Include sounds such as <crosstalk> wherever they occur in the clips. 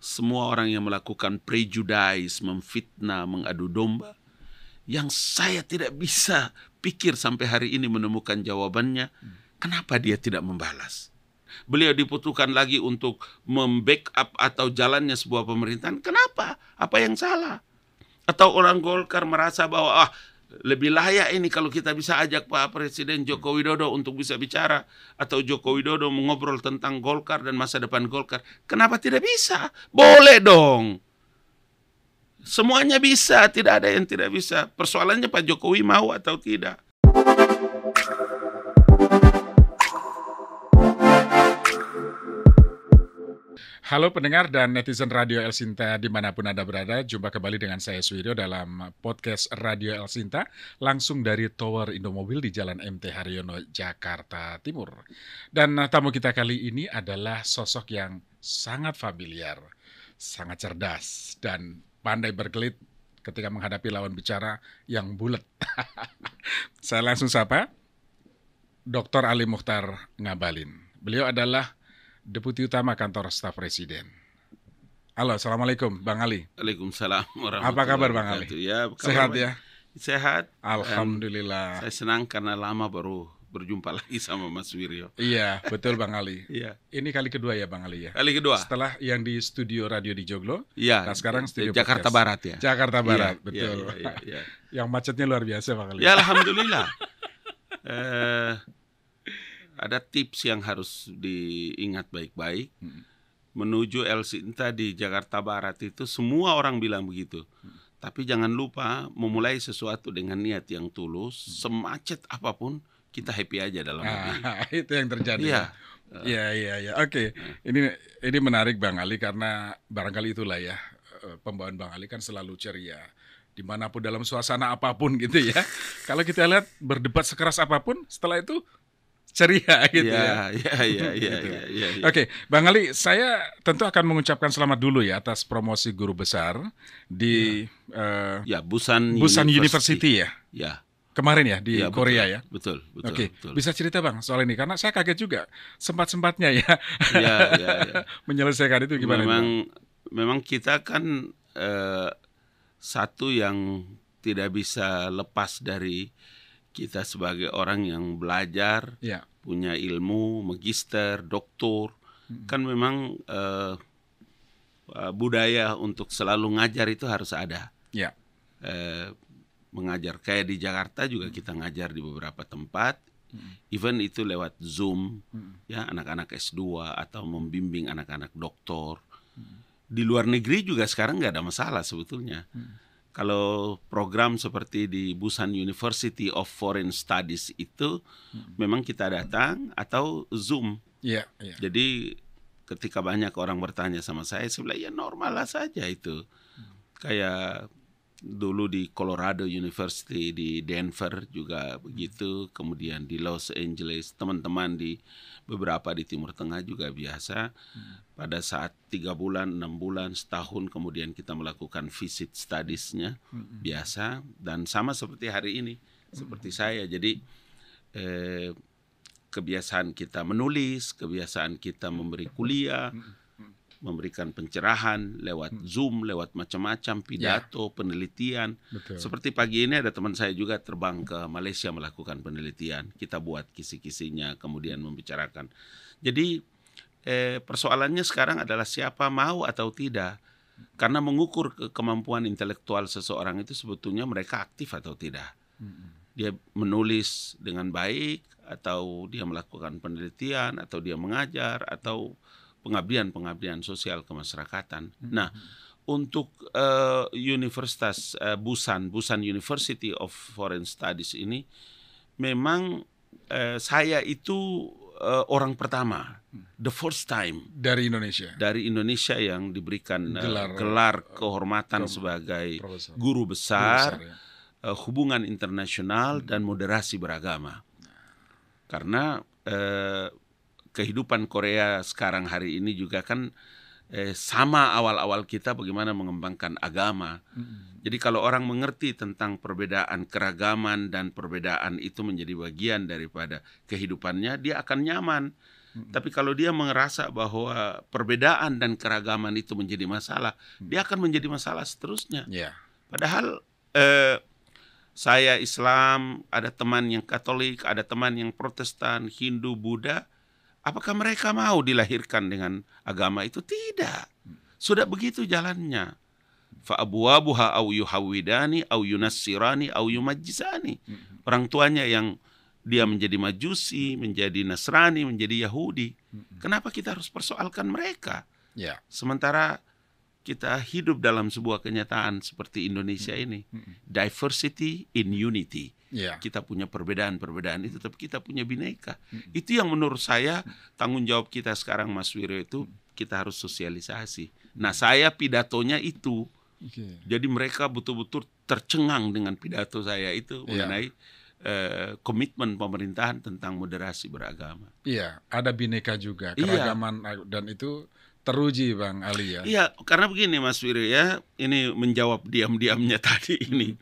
semua orang yang melakukan prejudis, memfitnah, mengadu domba, yang saya tidak bisa pikir sampai hari ini menemukan jawabannya, kenapa dia tidak membalas? Beliau dibutuhkan lagi untuk membackup atau jalannya sebuah pemerintahan. Kenapa? Apa yang salah? Atau orang Golkar merasa bahwa ah lebih layak ini kalau kita bisa ajak Pak Presiden Joko Widodo untuk bisa bicara atau Joko Widodo mengobrol tentang Golkar dan masa depan Golkar. Kenapa tidak bisa? Boleh dong. Semuanya bisa, tidak ada yang tidak bisa. Persoalannya Pak Jokowi mau atau tidak. Halo pendengar dan netizen Radio El Sinta dimanapun Anda berada, jumpa kembali dengan saya Suwiryo dalam podcast Radio El Sinta langsung dari Tower Indomobil di Jalan MT Haryono, Jakarta Timur. Dan eh, tamu kita kali ini adalah sosok yang sangat familiar, sangat cerdas, dan pandai berkelit ketika menghadapi lawan bicara yang bulat. <laughs> saya langsung sapa Dr. Ali Mukhtar Ngabalin. Beliau adalah Deputi Utama Kantor Staf Presiden. Halo, assalamualaikum, Bang Ali. Waalaikumsalam. Apa kabar, Bang Ali? Ya, sehat ya. Sehat. Alhamdulillah. Saya senang karena lama baru berjumpa <laughs> lagi sama Mas Wirjo. Iya, betul Bang Ali. <laughs> Iya. Ini kali kedua ya Bang Ali ya. Kali kedua. Setelah yang di studio radio di Joglo. Iya. Nah sekarang ya, studio Jakarta Podcast. Barat ya. Jakarta iya, Barat, iya, betul. Iya, iya, iya. <laughs> yang macetnya luar biasa Bang Ali. Ya alhamdulillah. eh ada tips yang harus diingat baik-baik. Hmm. Menuju El Sinta di Jakarta Barat itu semua orang bilang begitu. Hmm. Tapi jangan lupa memulai sesuatu dengan niat yang tulus, hmm. semacet apapun kita happy aja dalam ah, hati. <laughs> itu yang terjadi. Iya. ya Iya, eh. iya, iya. Oke. Eh. Ini ini menarik Bang Ali karena barangkali itulah ya eh, pembawaan Bang Ali kan selalu ceria dimanapun dalam suasana apapun gitu ya. <laughs> Kalau kita lihat berdebat sekeras apapun, setelah itu ceria <laughs> gitu iya, ya. Iya, iya, <laughs> iya, gitu. iya, iya, iya. Oke, Bang Ali, saya tentu akan mengucapkan selamat dulu ya atas promosi guru besar di ya, uh, ya Busan Busan University, University ya. Ya. Kemarin ya di ya, Korea ya. Betul, betul. Oke, okay. bisa cerita Bang soal ini karena saya kaget juga sempat-sempatnya ya. Iya, iya, <laughs> ya. Menyelesaikan itu gimana? Memang itu? memang kita kan uh, satu yang tidak bisa lepas dari kita sebagai orang yang belajar, ya. punya ilmu, magister, doktor, hmm. kan memang uh, budaya untuk selalu ngajar itu harus ada. Ya. Uh, mengajar kayak di Jakarta juga hmm. kita ngajar di beberapa tempat, hmm. even itu lewat Zoom, hmm. ya anak-anak S2 atau membimbing anak-anak doktor. Hmm. Di luar negeri juga sekarang nggak ada masalah sebetulnya. Hmm kalau program seperti di Busan University of Foreign Studies itu hmm. memang kita datang atau Zoom. Yeah, yeah. Jadi ketika banyak orang bertanya sama saya, saya bilang ya normal lah saja itu. Hmm. Kayak dulu di Colorado University di Denver juga hmm. begitu, kemudian di Los Angeles, teman-teman di beberapa di Timur Tengah juga biasa. Hmm pada saat tiga bulan, enam bulan, setahun kemudian kita melakukan visit studiesnya hmm biasa dan sama seperti hari ini hmm seperti saya. Jadi eh, kebiasaan kita menulis, kebiasaan kita memberi kuliah, memberikan pencerahan lewat zoom, lewat macam-macam ya. pidato, yeah. penelitian. Betul. Seperti pagi ini ada teman saya juga terbang ke Malaysia melakukan penelitian. Kita buat kisi-kisinya, kemudian membicarakan. Jadi eh, persoalannya sekarang adalah siapa mau atau tidak. Karena mengukur ke kemampuan intelektual seseorang itu sebetulnya mereka aktif atau tidak. Dia menulis dengan baik atau dia melakukan penelitian atau dia mengajar atau pengabdian-pengabdian sosial kemasyarakatan. Nah, untuk uh, Universitas uh, Busan, Busan University of Foreign Studies ini memang uh, saya itu uh, orang pertama the first time dari Indonesia dari Indonesia yang diberikan eh, gelar, uh, gelar eh, kehormatan sebagai profesor. guru besar, guru besar ya. uh, hubungan internasional hmm. dan moderasi beragama karena uh, kehidupan Korea sekarang hari ini juga kan eh, sama awal-awal kita bagaimana mengembangkan agama. hmm Jadi kalau orang mengerti tentang perbedaan keragaman dan perbedaan itu menjadi bagian daripada kehidupannya, dia akan nyaman tapi kalau dia merasa bahwa perbedaan dan keragaman itu menjadi masalah, dia akan menjadi masalah seterusnya. Yeah. Padahal eh, saya Islam, ada teman yang Katolik, ada teman yang Protestan, Hindu, Buddha. Apakah mereka mau dilahirkan dengan agama itu? Tidak. Sudah begitu jalannya. Fa'abuabuha au yuhawidani au yunassirani au yumajjisani. Orang tuanya yang dia menjadi Majusi, menjadi Nasrani, menjadi Yahudi. Kenapa kita harus persoalkan mereka? Ya. Sementara kita hidup dalam sebuah kenyataan seperti Indonesia ini, diversity in unity. Ya. Kita punya perbedaan-perbedaan itu, tapi kita punya bineka. Itu yang menurut saya tanggung jawab kita sekarang, Mas Wiro itu kita harus sosialisasi. Nah, saya pidatonya itu, okay. jadi mereka betul-betul tercengang dengan pidato saya itu ya. mengenai Ya. Eh, komitmen pemerintahan tentang moderasi beragama. Iya, ada bineka juga iya. keragaman iya. dan itu teruji Bang Ali ya. Iya, karena begini Mas Wiri ya, ini menjawab diam-diamnya <laughs> tadi ini. Hmm.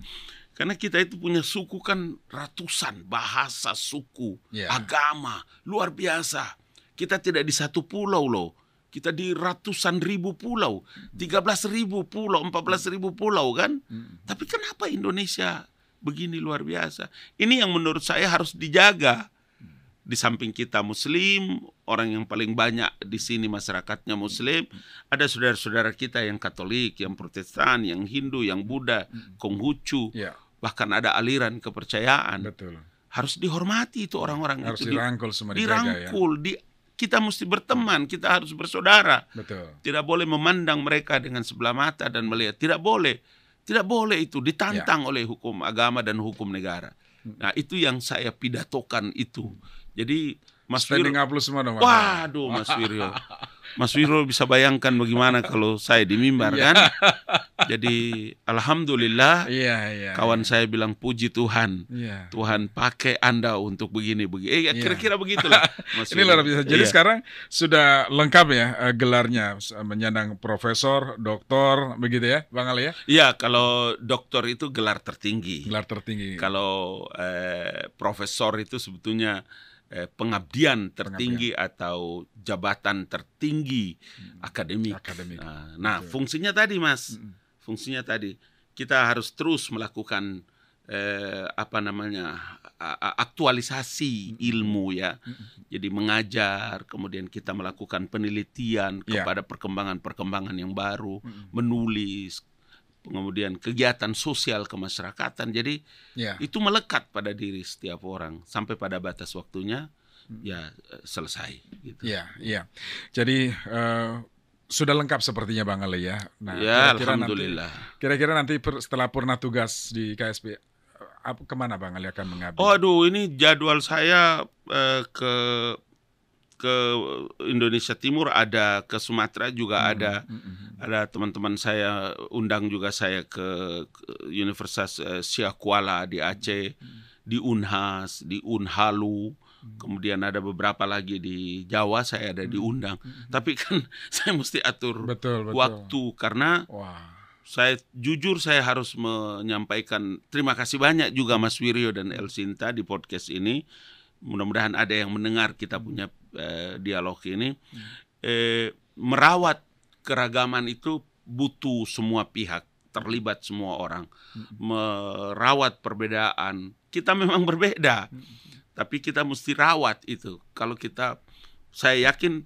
Karena kita itu punya suku kan ratusan bahasa, suku, iya. agama, luar biasa. Kita tidak di satu pulau loh. Kita di ratusan ribu pulau, tiga belas ribu pulau, empat belas ribu pulau kan. Mm. Tapi kenapa Indonesia begini luar biasa. Ini yang menurut saya harus dijaga. Di samping kita muslim, orang yang paling banyak di sini masyarakatnya muslim, ada saudara-saudara kita yang Katolik, yang Protestan, yang Hindu, yang Buddha, Konghucu. Ya. Bahkan ada aliran kepercayaan. Betul. Harus dihormati itu orang-orang harus itu. dirangkul semua ya. dirangkul, ya. di, kita mesti berteman, kita harus bersaudara. Betul. Tidak boleh memandang mereka dengan sebelah mata dan melihat. Tidak boleh tidak boleh itu ditantang yeah. oleh hukum agama dan hukum negara. Hmm. Nah, itu yang saya pidatokan itu. Jadi Mas Wirio, Waduh, Mas Wirio. <laughs> Mas Wiro bisa bayangkan bagaimana kalau saya di mimbar iya. kan? Jadi alhamdulillah iya, iya, kawan iya. saya bilang puji Tuhan. Iya. Tuhan pakai Anda untuk begini begini. Eh iya. kira-kira iya. begitulah. <laughs> Mas Ini luar biasa. Jadi iya. sekarang sudah lengkap ya eh, gelarnya menyandang profesor, doktor begitu ya, Bang Ali ya? Iya, kalau doktor itu gelar tertinggi. Gelar tertinggi. Kalau eh, profesor itu sebetulnya eh, pengabdian tertinggi pengabdian. atau jabatan tertinggi hmm. akademik. akademik. Nah, nah okay. fungsinya tadi Mas, hmm. fungsinya tadi kita harus terus melakukan eh, apa namanya aktualisasi hmm. ilmu ya. Hmm. Jadi mengajar, kemudian kita melakukan penelitian ya. kepada perkembangan-perkembangan yang baru, hmm. menulis, kemudian kegiatan sosial kemasyarakatan. Jadi ya. itu melekat pada diri setiap orang sampai pada batas waktunya ya eh, selesai. Gitu. Ya, ya. Jadi uh, sudah lengkap sepertinya Bang Ali ya. Nah, ya, kira-kira alhamdulillah. Nanti, kira-kira nanti setelah purna tugas di KSP eh, kemana Bang Ali akan mengabdi? Oh, aduh, ini jadwal saya uh, ke ke Indonesia Timur ada ke Sumatera juga hmm. ada hmm. hmm, hmm. ada teman-teman saya undang juga saya ke Universitas uh, eh, Kuala di hmm, Aceh hmm. di Unhas di Unhalu kemudian ada beberapa lagi di Jawa saya ada hmm. diundang hmm. tapi kan <laughs> saya mesti atur betul, betul. waktu karena Wah saya jujur saya harus menyampaikan terima kasih banyak juga Mas Wirio dan El Sinta di podcast ini. Mudah-mudahan ada yang mendengar kita punya eh, dialog ini hmm. eh, merawat keragaman itu butuh semua pihak terlibat semua orang hmm. merawat perbedaan kita memang berbeda hmm, tapi kita mesti rawat itu kalau kita saya yakin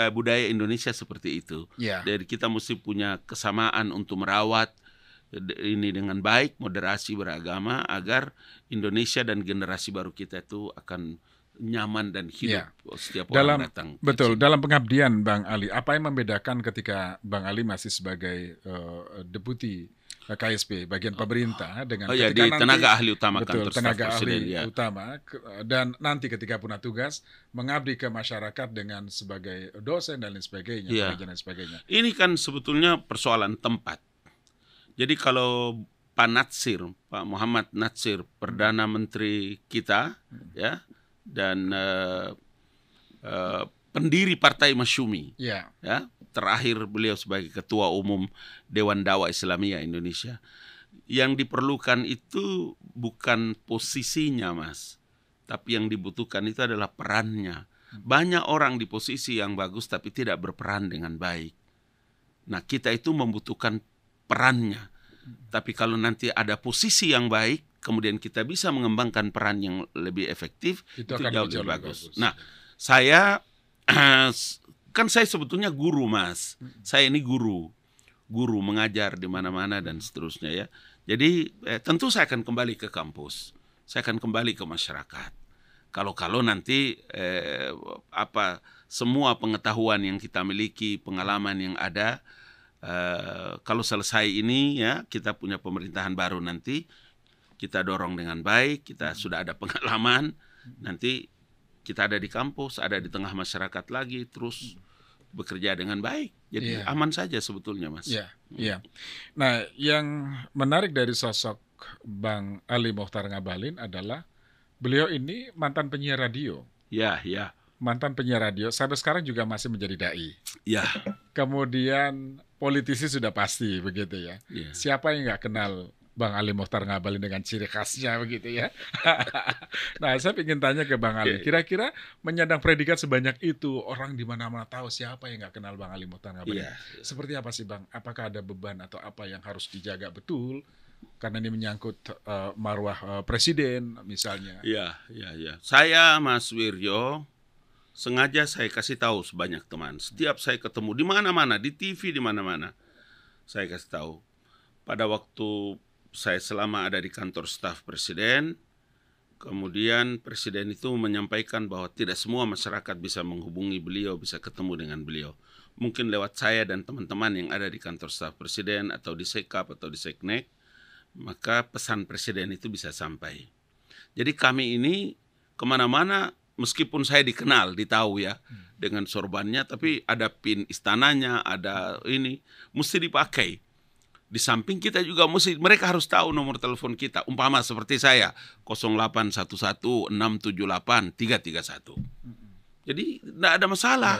eh, budaya Indonesia seperti itu yeah. jadi kita mesti punya kesamaan untuk merawat ini dengan baik moderasi beragama agar Indonesia dan generasi baru kita itu akan nyaman dan hidup ya. setiap dalam, orang datang. Betul, dalam pengabdian Bang Ali, apa yang membedakan ketika Bang Ali masih sebagai uh, deputi KSP bagian oh. pemerintah dengan oh, ya, ketika di nanti, tenaga ahli utama kan betul, kantor tenaga ahli presiden, ya. utama dan nanti ketika punah tugas mengabdi ke masyarakat dengan sebagai dosen dan lain sebagainya, ya. dan lain sebagainya. Ini kan sebetulnya persoalan tempat. Jadi kalau Pak Natsir, Pak Muhammad Natsir, perdana menteri kita, hmm. ya dan uh, uh, pendiri Partai Masyumi. Yeah. Ya, terakhir beliau sebagai ketua umum Dewan Dakwah Islamiyah Indonesia. Yang diperlukan itu bukan posisinya, Mas. Tapi yang dibutuhkan itu adalah perannya. Hmm. Banyak orang di posisi yang bagus tapi tidak berperan dengan baik. Nah, kita itu membutuhkan perannya. Hmm. Tapi kalau nanti ada posisi yang baik, kemudian kita bisa mengembangkan peran yang lebih efektif itu, itu jauh lebih bagus. bagus. Nah, saya <clears throat> kan saya sebetulnya guru, Mas. Saya ini guru. Guru mengajar di mana-mana dan seterusnya ya. Jadi eh, tentu saya akan kembali ke kampus. Saya akan kembali ke masyarakat. Kalau-kalau nanti eh, apa semua pengetahuan yang kita miliki, pengalaman yang ada Uh, kalau selesai ini ya kita punya pemerintahan baru nanti kita dorong dengan baik, kita hmm. sudah ada pengalaman, hmm. nanti kita ada di kampus, ada di tengah masyarakat lagi, terus hmm. bekerja dengan baik. Jadi yeah. aman saja sebetulnya, Mas. Iya. Yeah. Yeah. Nah, yang menarik dari sosok Bang Ali Mohtar Ngabalin adalah beliau ini mantan penyiar radio. Ya, yeah, ya. Yeah. Mantan penyiar radio, sampai sekarang juga masih menjadi dai. Ya. Yeah. Kemudian politisi sudah pasti begitu ya. Yeah. Siapa yang nggak kenal Bang Ali Mohtar ngabalin dengan ciri khasnya begitu ya. <laughs> nah, saya ingin tanya ke Bang Ali, kira-kira menyandang predikat sebanyak itu orang di mana-mana tahu siapa yang nggak kenal Bang Ali Mohtar ngabalin. Yeah. Iya. Seperti apa sih Bang? Apakah ada beban atau apa yang harus dijaga betul? Karena ini menyangkut uh, marwah uh, presiden misalnya. Iya, iya, iya. Saya Mas Wiryo sengaja saya kasih tahu sebanyak teman. Setiap saya ketemu di mana-mana, di TV di mana-mana, saya kasih tahu. Pada waktu saya selama ada di kantor staf presiden, kemudian presiden itu menyampaikan bahwa tidak semua masyarakat bisa menghubungi beliau, bisa ketemu dengan beliau. Mungkin lewat saya dan teman-teman yang ada di kantor staf presiden atau di Sekap atau di Seknek, maka pesan presiden itu bisa sampai. Jadi kami ini kemana-mana meskipun saya dikenal, ditahu ya hmm. dengan sorbannya, tapi ada pin istananya, ada ini mesti dipakai di samping kita juga mesti mereka harus tahu nomor telepon kita. Umpama seperti saya 0811678331. Jadi tidak ada masalah.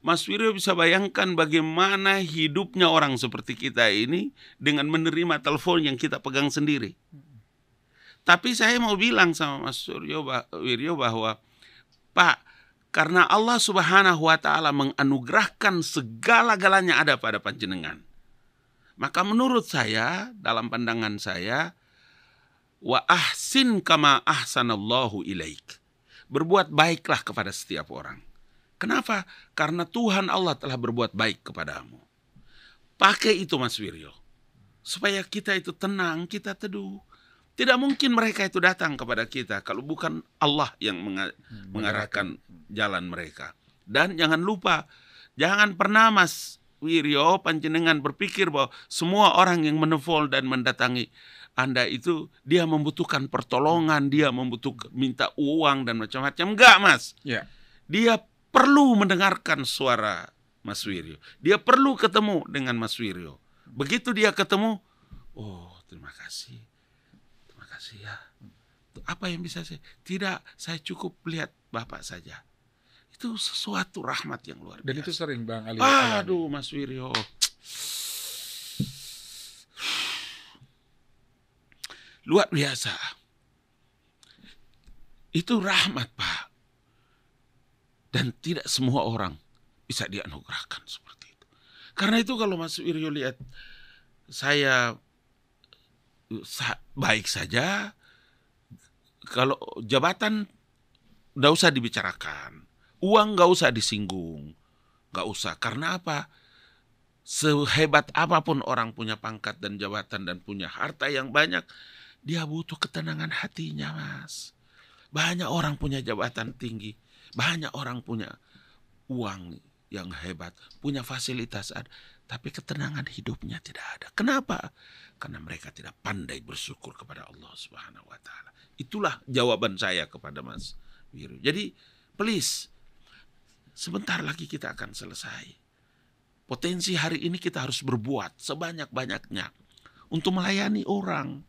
Mas Wirio bisa bayangkan bagaimana hidupnya orang seperti kita ini dengan menerima telepon yang kita pegang sendiri. Tapi saya mau bilang sama Mas Wiro bahwa Pak, karena Allah Subhanahu wa taala menganugerahkan segala-galanya ada pada panjenengan. Maka menurut saya, dalam pandangan saya, wa ahsin kama ahsanallahu ilaik. Berbuat baiklah kepada setiap orang. Kenapa? Karena Tuhan Allah telah berbuat baik kepadamu. Pakai itu Mas Wirjo. Supaya kita itu tenang, kita teduh. Tidak mungkin mereka itu datang kepada kita kalau bukan Allah yang hmm, mengarahkan jalan mereka. Dan jangan lupa, jangan pernah Mas Wirio, panjenengan berpikir bahwa semua orang yang menelpon dan mendatangi Anda itu dia membutuhkan pertolongan, dia membutuhkan minta uang dan macam-macam. Enggak, Mas. Ya. Dia perlu mendengarkan suara Mas Wirio, Dia perlu ketemu dengan Mas Wirio. Begitu dia ketemu, oh, terima kasih. Terima kasih ya. Apa yang bisa saya? Tidak, saya cukup lihat Bapak saja itu sesuatu rahmat yang luar biasa. Dan itu sering Bang Ali. Aduh Mas Wirio. Luar biasa. Itu rahmat Pak. Dan tidak semua orang bisa dianugerahkan seperti itu. Karena itu kalau Mas Wirio lihat saya baik saja, kalau jabatan tidak usah dibicarakan Uang nggak usah disinggung, nggak usah. Karena apa? Sehebat apapun orang punya pangkat dan jabatan dan punya harta yang banyak, dia butuh ketenangan hatinya, Mas. Banyak orang punya jabatan tinggi, banyak orang punya uang yang hebat, punya fasilitas ada, tapi ketenangan hidupnya tidak ada. Kenapa? Karena mereka tidak pandai bersyukur kepada Allah Subhanahu wa taala. Itulah jawaban saya kepada Mas Wiru. Jadi, please Sebentar lagi kita akan selesai. Potensi hari ini kita harus berbuat sebanyak-banyaknya untuk melayani orang.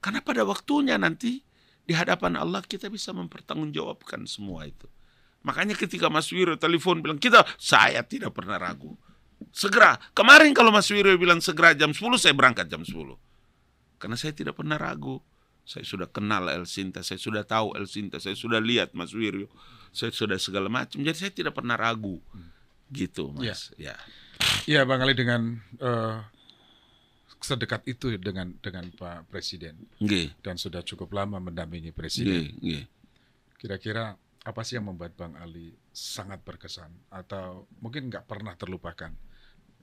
Karena pada waktunya nanti di hadapan Allah kita bisa mempertanggungjawabkan semua itu. Makanya ketika Mas Wiro telepon bilang, kita saya tidak pernah ragu. Segera, kemarin kalau Mas Wiro bilang segera jam 10, saya berangkat jam 10. Karena saya tidak pernah ragu. Saya sudah kenal El Sinta, saya sudah tahu El Sinta, saya sudah lihat Mas Wiryo, saya sudah segala macam. Jadi saya tidak pernah ragu. Hmm. Gitu, Mas. Iya. Ya. Iya, ya, Bang Ali dengan uh, sedekat itu dengan dengan Pak Presiden. Dan sudah cukup lama mendampingi presiden. Kira-kira apa sih yang membuat Bang Ali sangat berkesan atau mungkin nggak pernah terlupakan?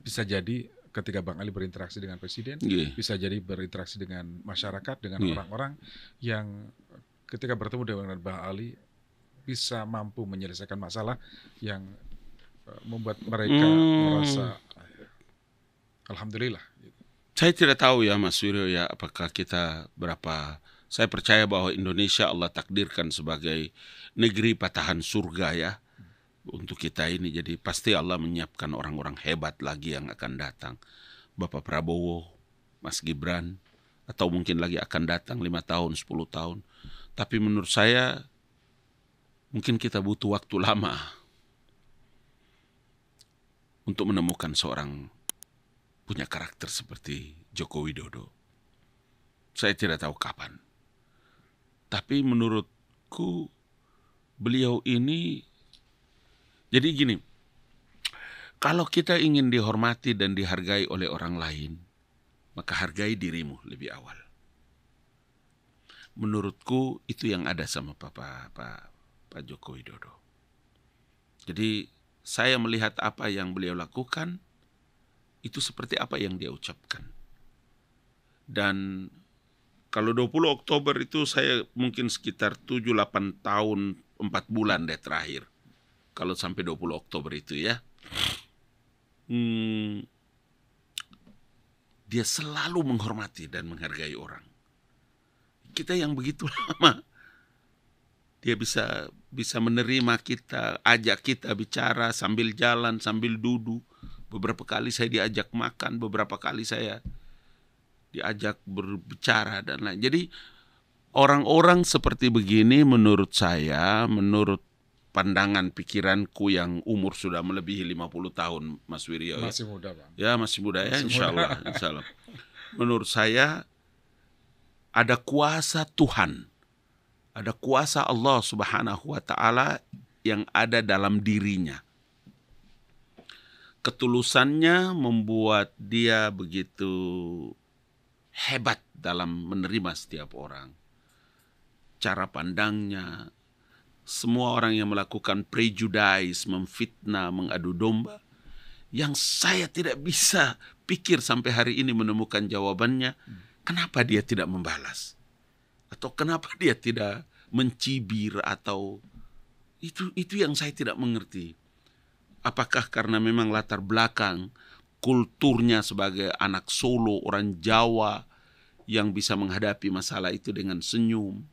Bisa jadi ketika Bang Ali berinteraksi dengan presiden, yeah. bisa jadi berinteraksi dengan masyarakat, dengan iya. orang-orang yeah. yang ketika bertemu dengan Bang Ali bisa mampu menyelesaikan masalah yang eh, membuat mereka hmm. merasa alhamdulillah. Gitu. Saya tidak tahu ya Mas Wiro ya apakah kita berapa saya percaya bahwa Indonesia Allah takdirkan sebagai negeri patahan surga ya untuk kita ini. Jadi pasti Allah menyiapkan orang-orang hebat lagi yang akan datang. Bapak Prabowo, Mas Gibran, atau mungkin lagi akan datang lima tahun, sepuluh tahun. Tapi menurut saya mungkin kita butuh waktu lama untuk menemukan seorang punya karakter seperti Joko Widodo. Saya tidak tahu kapan. Tapi menurutku beliau ini jadi gini, kalau kita ingin dihormati dan dihargai oleh orang lain, maka hargai dirimu lebih awal. Menurutku itu yang ada sama Papa Pak Pak Joko Widodo. Jadi saya melihat apa yang beliau lakukan itu seperti apa yang dia ucapkan. Dan kalau 20 Oktober itu saya mungkin sekitar 7-8 tahun 4 bulan deh terakhir kalau sampai 20 Oktober itu ya. Hmm, dia selalu menghormati dan menghargai orang. Kita yang begitu <laughs> lama, dia bisa bisa menerima kita, ajak kita bicara sambil jalan, sambil duduk. Beberapa kali saya diajak makan, beberapa kali saya diajak berbicara dan lain. Jadi orang-orang seperti begini menurut saya, menurut pandangan pikiranku yang umur sudah melebihi 50 tahun Mas Wiryo ya. masih ya. muda Bang. ya masih muda ya, masih ya insya muda. insya Allah. menurut saya ada kuasa Tuhan ada kuasa Allah Subhanahu wa taala yang ada dalam dirinya ketulusannya membuat dia begitu hebat dalam menerima setiap orang cara pandangnya semua orang yang melakukan prejudis, memfitnah, mengadu domba, yang saya tidak bisa pikir sampai hari ini menemukan jawabannya, kenapa dia tidak membalas? Atau kenapa dia tidak mencibir atau itu itu yang saya tidak mengerti. Apakah karena memang latar belakang kulturnya sebagai anak Solo, orang Jawa yang bisa menghadapi masalah itu dengan senyum,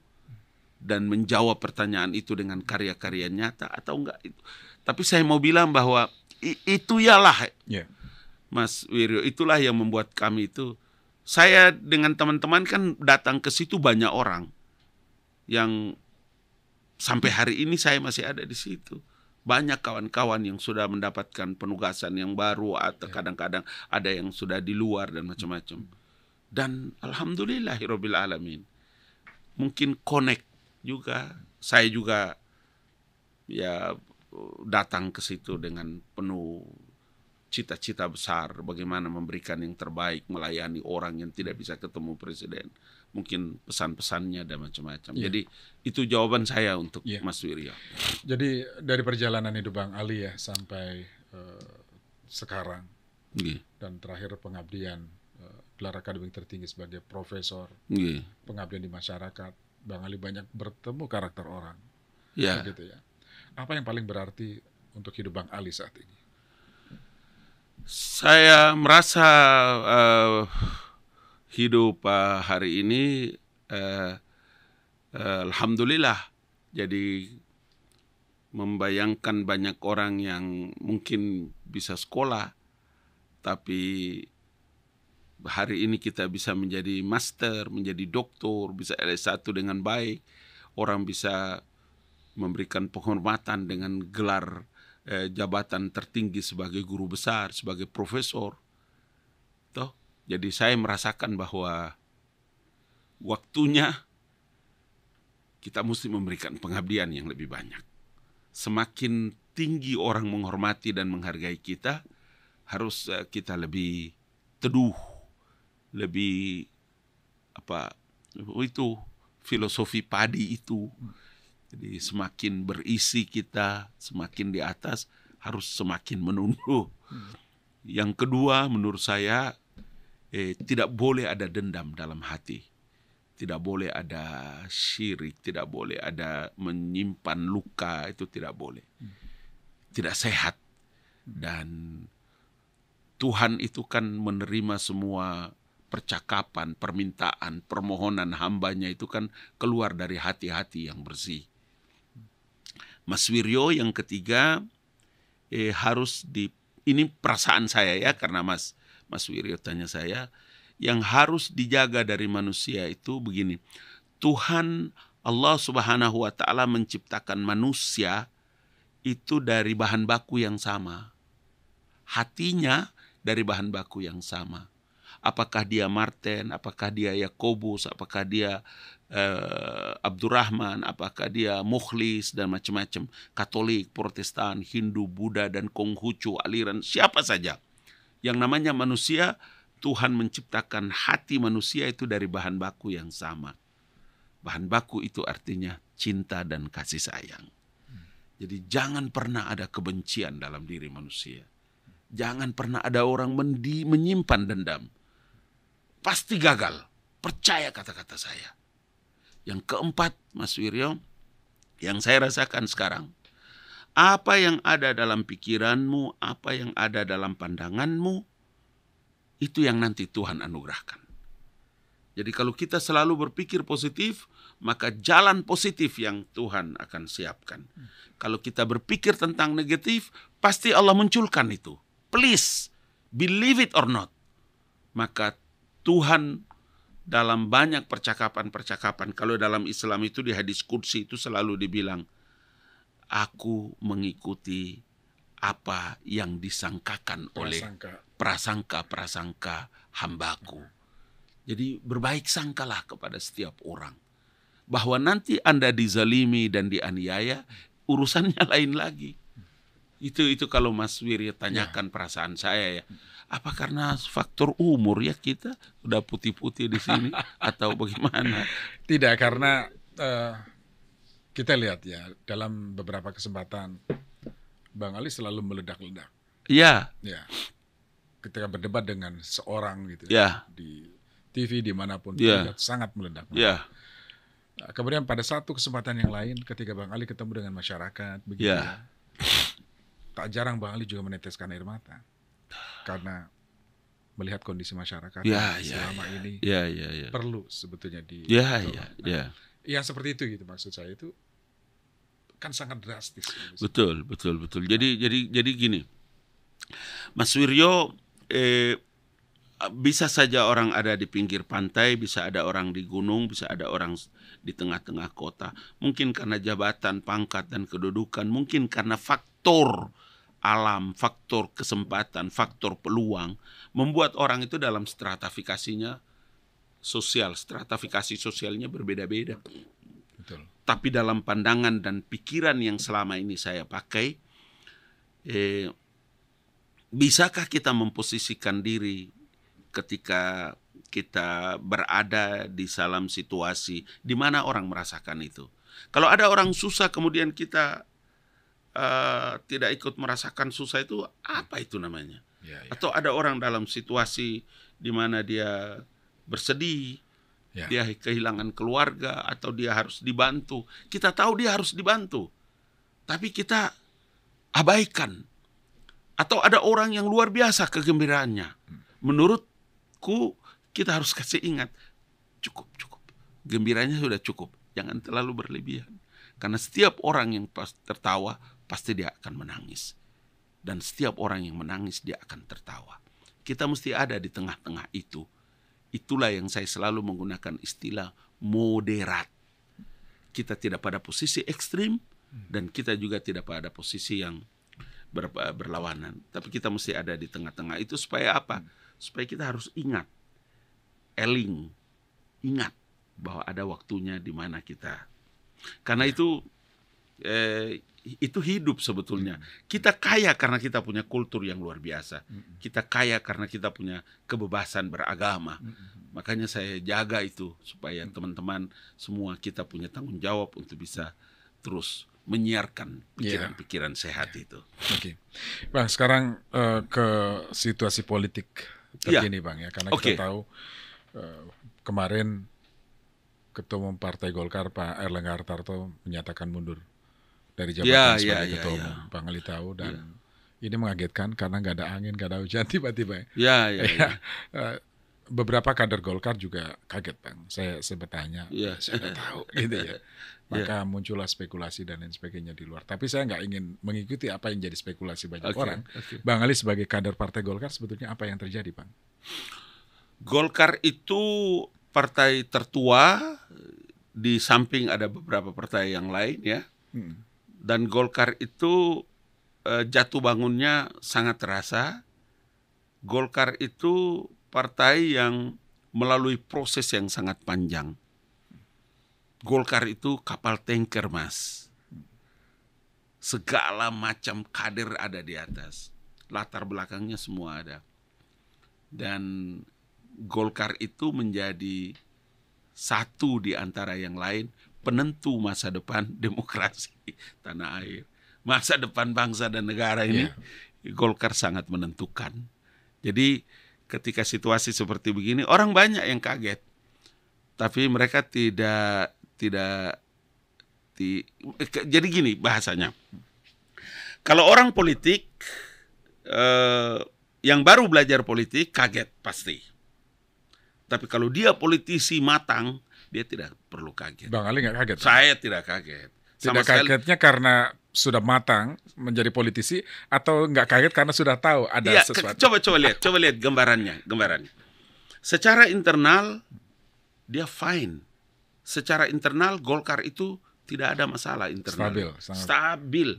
dan menjawab pertanyaan itu dengan karya-karya nyata atau enggak itu. Tapi saya mau bilang bahwa itu ialah yeah. Mas Wirio, itulah yang membuat kami itu saya dengan teman-teman kan datang ke situ banyak orang yang sampai hari ini saya masih ada di situ. Banyak kawan-kawan yang sudah mendapatkan penugasan yang baru atau ya. kadang-kadang ada yang sudah di luar dan macam-macam. Dan alhamdulillah alamin. Mungkin connect juga. Saya juga ya datang ke situ dengan penuh cita-cita besar bagaimana memberikan yang terbaik, melayani orang yang tidak bisa ketemu presiden. Mungkin pesan-pesannya dan macam-macam. Yeah. Jadi itu jawaban saya untuk yeah. Mas Wirya. Jadi dari perjalanan hidup Bang Ali ya sampai uh, sekarang yeah. dan terakhir pengabdian eh, gelar akademik tertinggi sebagai profesor, yeah. pengabdian di masyarakat, Bang Ali banyak bertemu karakter orang. Ya. Gitu ya. Apa yang paling berarti untuk hidup Bang Ali saat ini? Saya merasa uh, hidup uh, hari ini uh, uh, alhamdulillah jadi membayangkan banyak orang yang mungkin bisa sekolah tapi hari ini kita bisa menjadi master, menjadi doktor, bisa ls 1 dengan baik, orang bisa memberikan penghormatan dengan gelar eh, jabatan tertinggi sebagai guru besar, sebagai profesor. Toh, jadi saya merasakan bahwa waktunya kita mesti memberikan pengabdian yang lebih banyak. Semakin tinggi orang menghormati dan menghargai kita, harus eh, kita lebih teduh lebih apa oh, itu filosofi padi itu. Jadi semakin berisi kita, semakin di atas harus semakin menunduk. Yang kedua menurut saya eh, tidak boleh ada dendam dalam hati. Tidak boleh ada syirik, tidak boleh ada menyimpan luka, itu tidak boleh. Tidak sehat. Dan Tuhan itu kan menerima semua percakapan, permintaan, permohonan hambanya itu kan keluar dari hati-hati yang bersih. Mas Wiryo yang ketiga eh, harus di ini perasaan saya ya karena Mas Mas Wiryo tanya saya yang harus dijaga dari manusia itu begini. Tuhan Allah Subhanahu wa taala menciptakan manusia itu dari bahan baku yang sama. Hatinya dari bahan baku yang sama apakah dia Martin, apakah dia Yakobus, apakah dia uh, Abdurrahman, apakah dia Mukhlis dan macam-macam, Katolik, Protestan, Hindu, Buddha dan Konghucu, aliran siapa saja. Yang namanya manusia, Tuhan menciptakan hati manusia itu dari bahan baku yang sama. Bahan baku itu artinya cinta dan kasih sayang. Jadi jangan pernah ada kebencian dalam diri manusia. Jangan pernah ada orang menyimpan dendam. Pasti gagal. Percaya kata-kata saya. Yang keempat, Mas Wiryo, yang saya rasakan sekarang, apa yang ada dalam pikiranmu, apa yang ada dalam pandanganmu, itu yang nanti Tuhan anugerahkan. Jadi kalau kita selalu berpikir positif, maka jalan positif yang Tuhan akan siapkan. Kalau kita berpikir tentang negatif, pasti Allah munculkan itu. Please, believe it or not. Maka Tuhan dalam banyak percakapan-percakapan. Kalau dalam Islam itu di hadis kursi itu selalu dibilang, aku mengikuti apa yang disangkakan oleh prasangka-prasangka hambaku. Jadi berbaik sangkalah kepada setiap orang. Bahwa nanti Anda dizalimi dan dianiaya, urusannya <laughs> lain lagi. Itu itu kalau Mas Wirya tanyakan ya. perasaan saya ya apa karena faktor umur ya kita udah putih-putih di sini <laughs> atau bagaimana? Tidak karena uh, kita lihat ya dalam beberapa kesempatan Bang Ali selalu meledak-ledak. Iya. iya Ketika berdebat dengan seorang gitu ya. ya. di TV dimanapun ya. Terlihat, sangat meledak. Iya. Nah, kemudian pada satu kesempatan yang lain ketika Bang Ali ketemu dengan masyarakat begitu ya, ya tak jarang Bang Ali juga meneteskan air mata karena melihat kondisi masyarakat ya, ya, selama ya, ini ya, ya, ya. perlu sebetulnya di ya, ya, nah, ya. yang seperti itu gitu maksud saya itu kan sangat drastis gitu betul betul betul nah. jadi jadi jadi gini Mas Wiryo eh, bisa saja orang ada di pinggir pantai bisa ada orang di gunung bisa ada orang di tengah-tengah kota mungkin karena jabatan pangkat dan kedudukan mungkin karena faktor alam, faktor kesempatan, faktor peluang membuat orang itu dalam stratifikasinya sosial, stratifikasi sosialnya berbeda-beda. Tapi dalam pandangan dan pikiran yang selama ini saya pakai, eh, bisakah kita memposisikan diri ketika kita berada di dalam situasi di mana orang merasakan itu? Kalau ada orang susah kemudian kita Eh, tidak ikut merasakan susah itu apa hmm. itu namanya? Ya, ya. Atau ada orang dalam situasi di mana dia bersedih, ya. dia kehilangan keluarga atau dia harus dibantu. Kita tahu dia harus dibantu, tapi kita abaikan. Atau ada orang yang luar biasa kegembiraannya. Hmm. Menurutku kita harus kasih ingat, cukup cukup. Gembiranya sudah cukup, jangan terlalu berlebihan. Karena setiap orang yang pas tertawa pasti dia akan menangis. Dan setiap orang yang menangis dia akan tertawa. Kita mesti ada di tengah-tengah itu. Itulah yang saya selalu menggunakan istilah moderat. Kita tidak pada posisi ekstrim dan kita juga tidak pada posisi yang ber, berlawanan. Tapi kita mesti ada di tengah-tengah itu supaya apa? Supaya kita harus ingat, eling, ingat bahwa ada waktunya di mana kita. Karena ya. itu eh, itu hidup sebetulnya. Hmm. Kita kaya karena kita punya kultur yang luar biasa. Hmm. Kita kaya karena kita punya kebebasan beragama. Hmm. Makanya saya jaga itu supaya teman-teman semua kita punya tanggung jawab untuk bisa terus menyiarkan pikiran-pikiran ya. sehat ya. itu. Oke, okay. bang. Sekarang uh, ke situasi politik terkini, yeah. bang ya, karena okay. kita tahu uh, kemarin Ketua Umum Partai Golkar Pak Erlangga Hartarto menyatakan mundur dari jabatan ya, sebagai ya, ketua ya, ya. Bang Ali tahu dan ya. ini mengagetkan karena nggak ada angin nggak ada hujan <laughs> tiba-tiba ya, ya, <laughs> ya. ya. Eh, beberapa kader Golkar juga kaget bang saya sebetanya ya. saya tahu <laughs> gitu ya, ya. maka ya. muncullah spekulasi dan lain sebagainya di luar. Tapi saya nggak ingin mengikuti apa yang jadi spekulasi banyak okay, orang. Okay. Bang Ali sebagai kader Partai Golkar sebetulnya apa yang terjadi, Bang? Golkar itu partai tertua di samping ada beberapa partai yang lain ya. Hmm dan Golkar itu eh, jatuh bangunnya sangat terasa. Golkar itu partai yang melalui proses yang sangat panjang. Golkar itu kapal tanker, Mas. Segala macam kader ada di atas. Latar belakangnya semua ada. Dan Golkar itu menjadi satu di antara yang lain penentu masa depan <laughs> demokrasi tanah air. Masa depan bangsa dan negara ini yeah. Golkar sangat menentukan. Jadi ketika situasi seperti begini orang banyak yang kaget. Tapi mereka tidak tidak di, jadi gini bahasanya. Kalau orang politik eh, yang baru belajar politik kaget pasti. Tapi kalau dia politisi matang, dia tidak perlu kaget. Bang Ali nggak kaget? Saya kan? tidak kaget. Sama tidak sekali. kagetnya karena sudah matang menjadi politisi atau nggak kaget karena sudah tahu ada ya, sesuatu. Coba coba lihat, coba lihat gambarannya, gambarannya. Secara internal dia fine. Secara internal Golkar itu tidak ada masalah internal. Stabil, sangat. stabil.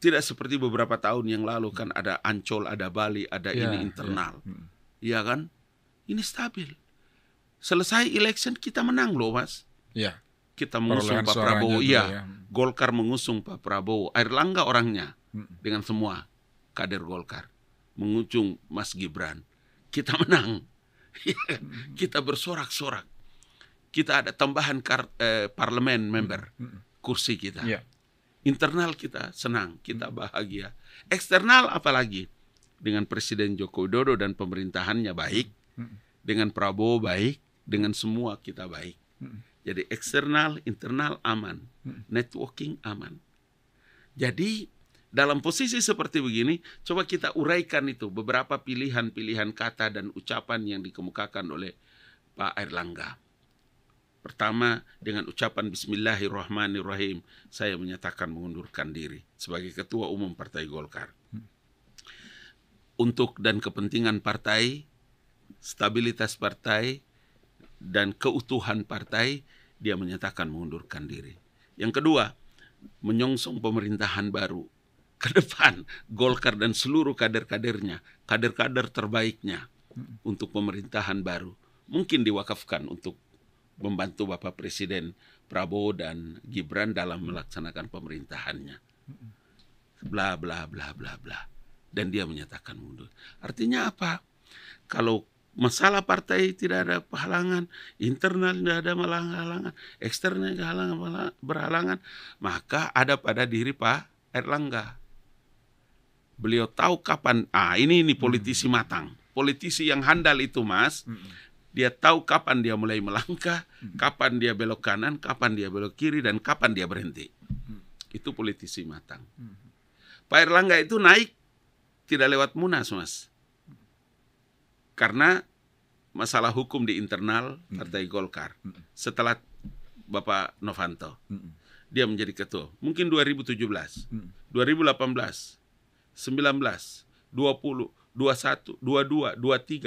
Tidak seperti beberapa tahun yang lalu kan ada Ancol, ada Bali, ada ya, ini iya. internal. Hmm. Iya ya kan? Ini stabil selesai election kita menang loh mas. Ya. Kita mengusung Pak Prabowo, iya. Ya. Golkar mengusung Pak Prabowo, Air Langga orangnya dengan semua kader Golkar mengusung Mas Gibran. Kita menang, <laughs> kita bersorak-sorak, kita ada tambahan kar, eh, parlemen member kursi kita. Ya. Internal kita senang, kita bahagia. Eksternal apalagi dengan Presiden Joko Widodo dan pemerintahannya baik, dengan Prabowo baik, dengan semua kita baik. Hmm. Jadi eksternal, internal aman, hmm. networking aman. Jadi dalam posisi seperti begini, coba kita uraikan itu beberapa pilihan-pilihan kata dan ucapan yang dikemukakan oleh Pak Erlangga. Pertama, dengan ucapan Bismillahirrahmanirrahim, saya menyatakan mengundurkan diri sebagai Ketua Umum Partai Golkar. Hmm. Untuk dan kepentingan partai, stabilitas partai, dan keutuhan partai, dia menyatakan mengundurkan diri. Yang kedua, menyongsong pemerintahan baru ke depan Golkar dan seluruh kader-kadernya, kader-kader terbaiknya hmm. untuk pemerintahan baru mungkin diwakafkan untuk membantu Bapak Presiden Prabowo dan Gibran dalam hmm. melaksanakan pemerintahannya. Hmm. Bla bla bla bla bla. Dan dia menyatakan mundur. Artinya apa? Kalau masalah partai tidak ada halangan, internal tidak ada halangan, eksternal tidak halangan, berhalangan, maka ada pada diri Pak Erlangga. Beliau tahu kapan, ah ini ini politisi hmm. matang, politisi yang handal itu mas, hmm. dia tahu kapan dia mulai melangkah, hmm. kapan dia belok kanan, kapan dia belok kiri, dan kapan dia berhenti. Hmm. Itu politisi matang. Hmm. Pak Erlangga itu naik tidak lewat munas mas karena masalah hukum di internal Partai mm -hmm. Golkar setelah Bapak Novanto. Mm -hmm. Dia menjadi ketua. Mungkin 2017, mm -hmm. 2018, 19, 20, 21, 22,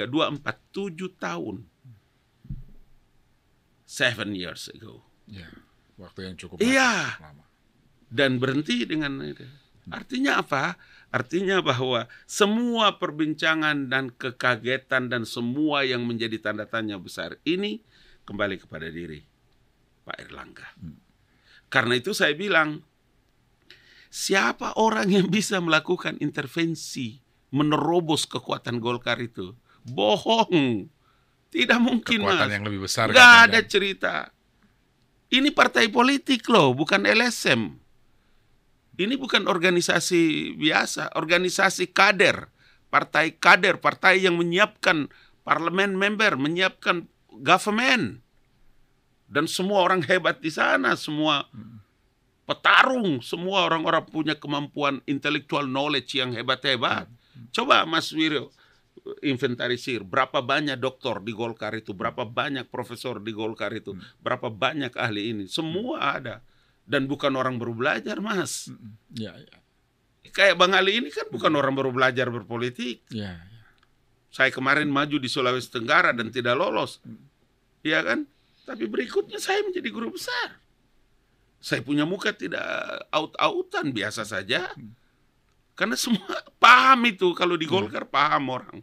23, 24, 7 tahun. Seven years ago. Ya, waktu yang cukup iya. lama. Dan berhenti dengan itu. Artinya apa? Artinya bahwa semua perbincangan dan kekagetan dan semua yang menjadi tanda tanya besar ini kembali kepada diri Pak Erlangga. Hmm. Karena itu saya bilang, siapa orang yang bisa melakukan intervensi menerobos kekuatan Golkar itu? Bohong. Tidak mungkin, Kekuatan mas. yang lebih besar. Gak ada cerita. Ini partai politik loh, bukan LSM ini bukan organisasi biasa, organisasi kader, partai kader, partai yang menyiapkan parlemen member, menyiapkan government. Dan semua orang hebat di sana, semua petarung, semua orang-orang punya kemampuan intelektual knowledge yang hebat-hebat. Coba Mas Wiryo inventarisir berapa banyak dokter di Golkar itu, berapa banyak profesor di Golkar itu, berapa banyak ahli ini, semua ada dan bukan orang baru belajar, Mas. Ya, ya. Kayak Bang Ali ini kan bukan orang baru belajar berpolitik. Ya, ya. Saya kemarin maju di Sulawesi Tenggara dan tidak lolos. Iya kan? Tapi berikutnya saya menjadi guru besar. Saya punya muka tidak out-outan, biasa saja. Mm. Karena semua <laughs> paham itu, kalau di mm. Golkar paham orang.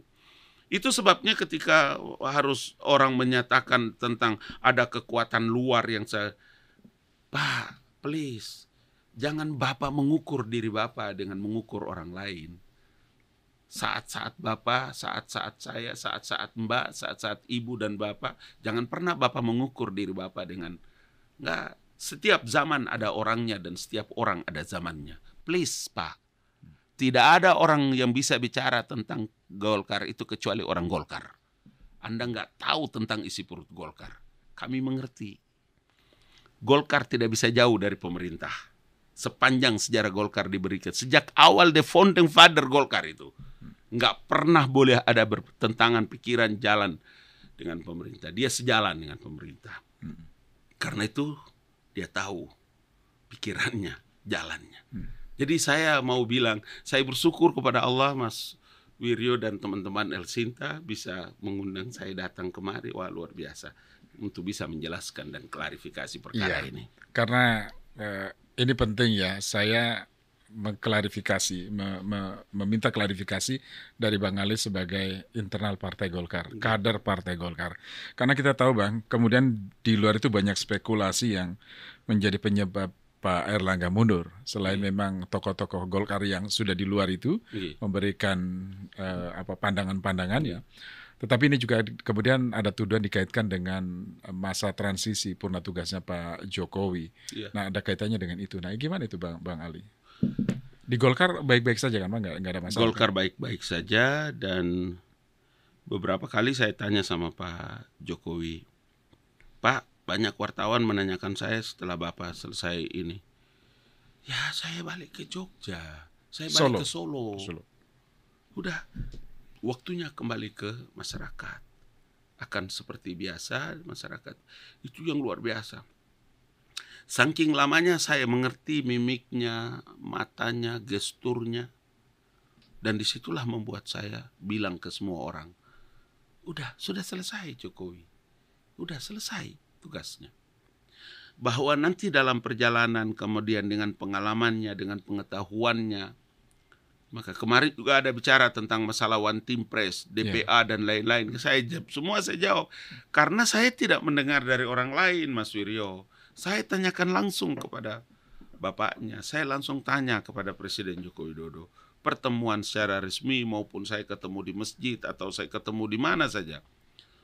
Itu sebabnya ketika harus orang menyatakan tentang ada kekuatan luar yang saya, Pak, Please, jangan Bapak mengukur diri Bapak dengan mengukur orang lain. Saat-saat Bapak, saat-saat saya, saat-saat Mbak, saat-saat Ibu dan Bapak, jangan pernah Bapak mengukur diri Bapak dengan nggak setiap zaman ada orangnya dan setiap orang ada zamannya. Please, Pak. Tidak ada orang yang bisa bicara tentang Golkar itu kecuali orang Golkar. Anda nggak tahu tentang isi perut Golkar. Kami mengerti Golkar tidak bisa jauh dari pemerintah. Sepanjang sejarah Golkar diberikan, sejak awal the founding father Golkar itu nggak pernah boleh ada bertentangan pikiran jalan dengan pemerintah. Dia sejalan dengan pemerintah. Karena itu dia tahu pikirannya, jalannya. Jadi saya mau bilang, saya bersyukur kepada Allah Mas Wirjo dan teman-teman El Sinta bisa mengundang saya datang kemari. Wah luar biasa untuk bisa menjelaskan dan klarifikasi perkara ya, ini. Karena eh, ini penting ya, saya mengklarifikasi, me, me, meminta klarifikasi dari Bang Ali sebagai internal Partai Golkar, iya. kader Partai Golkar. Karena kita tahu Bang, kemudian di luar itu banyak spekulasi yang menjadi penyebab Pak Erlangga mundur. Selain hmm. memang tokoh-tokoh Golkar yang sudah di luar itu hmm. memberikan uh, apa pandangan-pandangannya. Hmm tetapi ini juga kemudian ada tuduhan dikaitkan dengan eh, masa transisi purna tugasnya Pak Jokowi. Iya. Nah, ada kaitannya dengan itu. Nah, gimana itu Bang Bang Ali? Di Golkar baik-baik saja kan, Bang? Nggak, ada masalah. Golkar baik-baik saja dan beberapa kali saya tanya sama Pak Jokowi, Pak, banyak wartawan menanyakan saya setelah Bapak selesai ini. Ya, saya balik ke Jogja. Saya balik Solo. ke Solo. Solo. Udah, waktunya kembali ke masyarakat. Akan seperti biasa masyarakat. Itu yang luar biasa. Saking lamanya saya mengerti mimiknya, matanya, gesturnya. Dan disitulah membuat saya bilang ke semua orang, udah, sudah selesai Jokowi. Udah selesai tugasnya. Bahwa nanti dalam perjalanan kemudian dengan pengalamannya, dengan pengetahuannya, maka kemarin juga ada bicara tentang masalah one team press, DPA ya. yeah. dan lain-lain. Saya jawab semua saya jawab karena saya tidak mendengar dari orang lain, Mas Wirjo. Saya tanyakan langsung kepada bapaknya. Saya langsung tanya kepada Presiden Joko Widodo pertemuan secara resmi maupun saya ketemu di masjid atau saya ketemu di mana saja.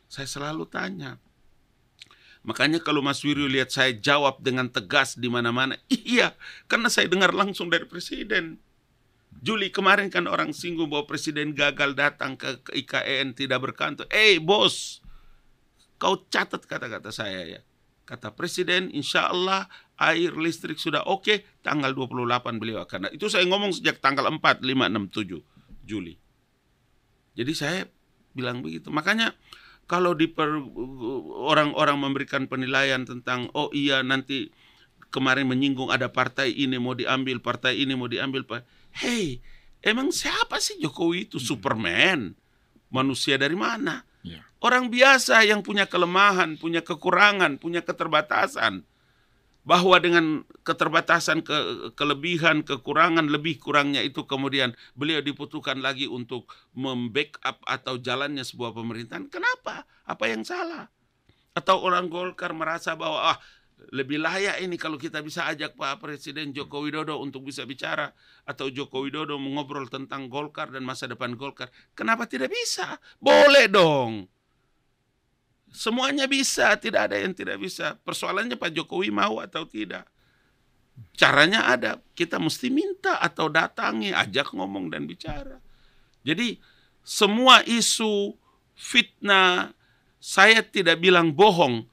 Saya selalu tanya. Makanya kalau Mas Wirjo lihat saya jawab dengan tegas di mana-mana, <laughs> iya, karena saya dengar langsung dari presiden. Juli kemarin kan orang singgung bahwa presiden gagal datang ke, ke IKN e tidak berkantor. Eh bos, kau catat kata-kata saya ya. Kata presiden, insya Allah air listrik sudah oke, okay, tanggal 28 beliau akan. Itu saya ngomong sejak tanggal 4, 5, 6, 7 Juli. Jadi saya bilang begitu. Makanya kalau orang-orang memberikan penilaian tentang oh iya nanti kemarin menyinggung ada partai ini mau diambil, partai ini mau diambil, partai hey emang siapa sih Jokowi itu hmm. Superman manusia dari mana yeah. orang biasa yang punya kelemahan punya kekurangan punya keterbatasan bahwa dengan keterbatasan ke, kelebihan kekurangan lebih kurangnya itu kemudian beliau dibutuhkan lagi untuk membackup atau jalannya sebuah pemerintahan kenapa apa yang salah atau orang Golkar merasa bahwa ah lebih layak ini kalau kita bisa ajak Pak Presiden Joko Widodo untuk bisa bicara atau Joko Widodo mengobrol tentang Golkar dan masa depan Golkar. Kenapa tidak bisa? Boleh dong. Semuanya bisa, tidak ada yang tidak bisa. Persoalannya Pak Jokowi mau atau tidak. Caranya ada, kita mesti minta atau datangi, ajak ngomong dan bicara. Jadi semua isu fitnah, saya tidak bilang bohong,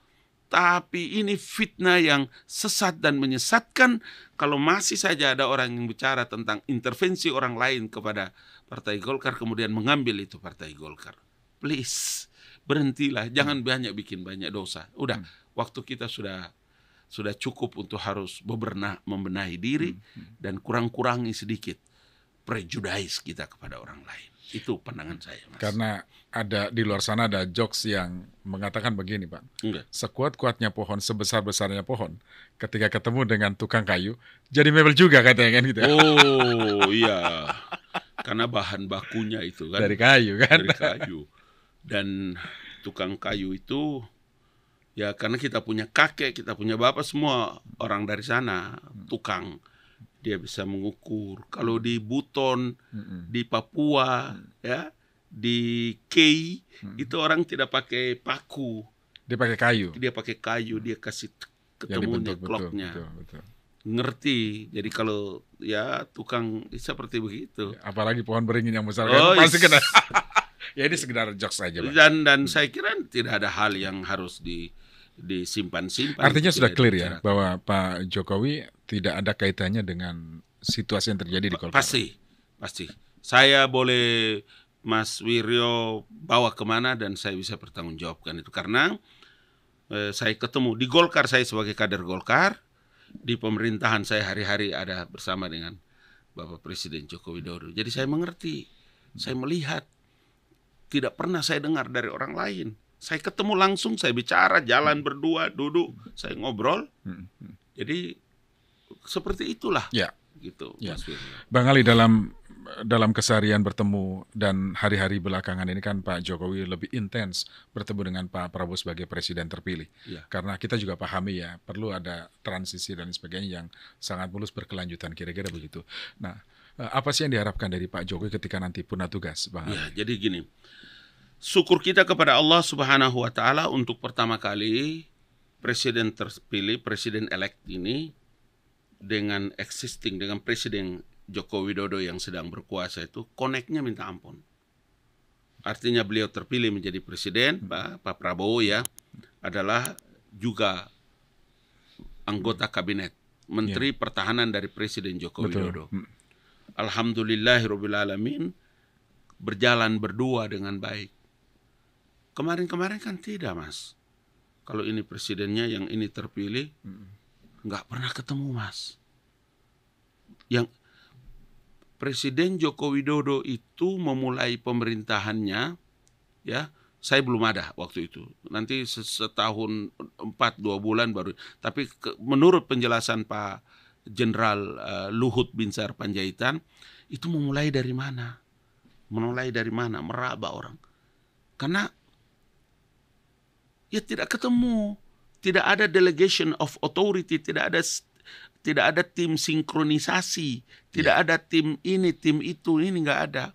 tapi ini fitnah yang sesat dan menyesatkan kalau masih saja ada orang yang bicara tentang intervensi orang lain kepada Partai Golkar kemudian mengambil itu Partai Golkar. Please, berhentilah, jangan hmm. banyak bikin banyak dosa. Udah, hmm. waktu kita sudah sudah cukup untuk harus bebenah membenahi diri hmm. dan kurang-kurangi sedikit prejudis kita kepada orang lain. Itu pandangan saya, Mas. Karena ada di luar sana ada jokes yang mengatakan begini, Pak. Sekuat-kuatnya pohon, sebesar-besarnya pohon, ketika ketemu dengan tukang kayu, jadi mebel juga katanya kan gitu. Oh, iya. Karena bahan bakunya itu kan dari kayu kan. Dari kayu. Dan tukang kayu itu ya karena kita punya kakek, kita punya bapak semua orang dari sana tukang dia bisa mengukur. Kalau di Buton, hmm. di Papua, hmm. ya, di Kei hmm. itu orang tidak pakai paku. Dia pakai kayu. Dia pakai kayu, mm. dia kasih ketemunya kloknya. Ngerti. Jadi kalau ya tukang seperti begitu. Ya, apalagi pohon beringin yang besar kan? oh, kan pasti kena. <laughs> ya ini sekedar jokes saja. Dan dan hmm. saya kira tidak ada hal yang harus di disimpan-simpan. Artinya sudah clear ya bahwa Pak Jokowi tidak ada kaitannya dengan situasi yang terjadi di Kolkata? Pasti, pasti. Saya boleh Mas Wiryo bawa kemana dan saya bisa pertanggungjawabkan itu karena eh, saya ketemu di Golkar saya sebagai kader Golkar di pemerintahan saya hari-hari ada bersama dengan Bapak Presiden Joko Widodo. Jadi saya mengerti, saya melihat, tidak pernah saya dengar dari orang lain. Saya ketemu langsung, saya bicara, jalan berdua, duduk, saya ngobrol. Hmm, hmm. Jadi seperti itulah. Ya. Gitu. Ya. Bang Ali dalam dalam keseharian bertemu dan hari-hari belakangan ini kan Pak Jokowi lebih intens bertemu dengan Pak Prabowo sebagai presiden terpilih. Ya. Karena kita juga pahami ya perlu ada transisi dan sebagainya yang sangat mulus berkelanjutan kira-kira begitu. Nah, eh, apa sih yang diharapkan dari Pak Jokowi ketika nanti purna tugas, Bang? Ya, jadi gini. Syukur kita kepada Allah Subhanahu wa taala untuk pertama kali presiden terpilih, presiden elect ini dengan existing dengan presiden Joko Widodo yang sedang berkuasa itu koneknya minta ampun. Artinya beliau terpilih menjadi presiden hmm. Pak, Pak Prabowo ya adalah juga anggota kabinet menteri yeah. pertahanan dari presiden Joko Betul. Widodo. Hmm. Alhamdulillahirobbilalamin, alamin berjalan berdua dengan baik. Kemarin-kemarin kan tidak, Mas. Kalau ini presidennya yang ini terpilih, hmm nggak pernah ketemu mas. Yang Presiden Joko Widodo itu memulai pemerintahannya, ya saya belum ada waktu itu. Nanti setahun empat dua bulan baru. Tapi ke, menurut penjelasan Pak Jenderal uh, Luhut Binsar Panjaitan, itu memulai dari mana? Memulai dari mana? Meraba orang. Karena ya tidak ketemu tidak ada delegation of authority, tidak ada tidak ada tim sinkronisasi, tidak yeah. ada tim ini, tim itu, ini nggak ada.